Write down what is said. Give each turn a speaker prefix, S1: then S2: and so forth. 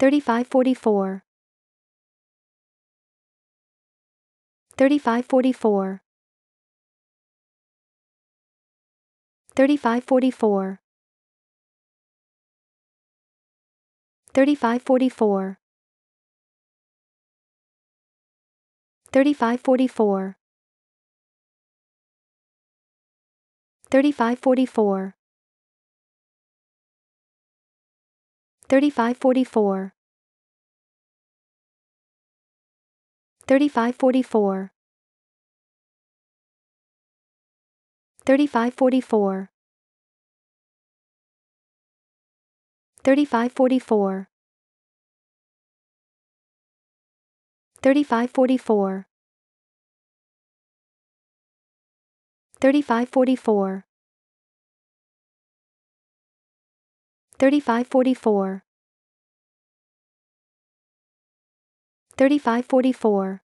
S1: 3544 3544 3544 3544 3544 3544 3544 3544 3544 3544 3544 3544 3544 3544